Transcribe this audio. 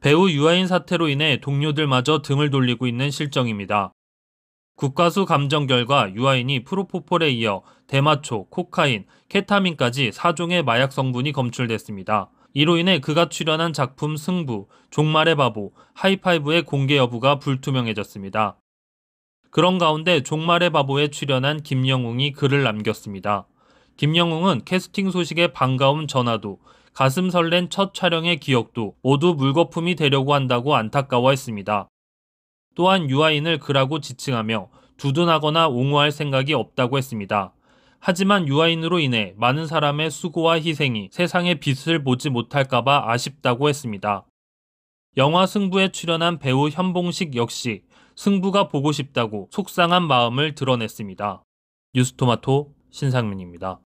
배우 유아인 사태로 인해 동료들마저 등을 돌리고 있는 실정입니다. 국가수 감정 결과 유아인이 프로포폴에 이어 대마초, 코카인, 케타민까지 4종의 마약 성분이 검출됐습니다. 이로 인해 그가 출연한 작품 승부, 종말의 바보, 하이파이브의 공개 여부가 불투명해졌습니다. 그런 가운데 종말의 바보에 출연한 김영웅이 글을 남겼습니다. 김영웅은 캐스팅 소식에 반가운 전화도 가슴 설렌 첫 촬영의 기억도 모두 물거품이 되려고 한다고 안타까워했습니다. 또한 유아인을 그라고 지칭하며 두둔하거나 옹호할 생각이 없다고 했습니다. 하지만 유아인으로 인해 많은 사람의 수고와 희생이 세상의 빛을 보지 못할까봐 아쉽다고 했습니다. 영화 승부에 출연한 배우 현봉식 역시 승부가 보고 싶다고 속상한 마음을 드러냈습니다. 뉴스토마토 신상민입니다.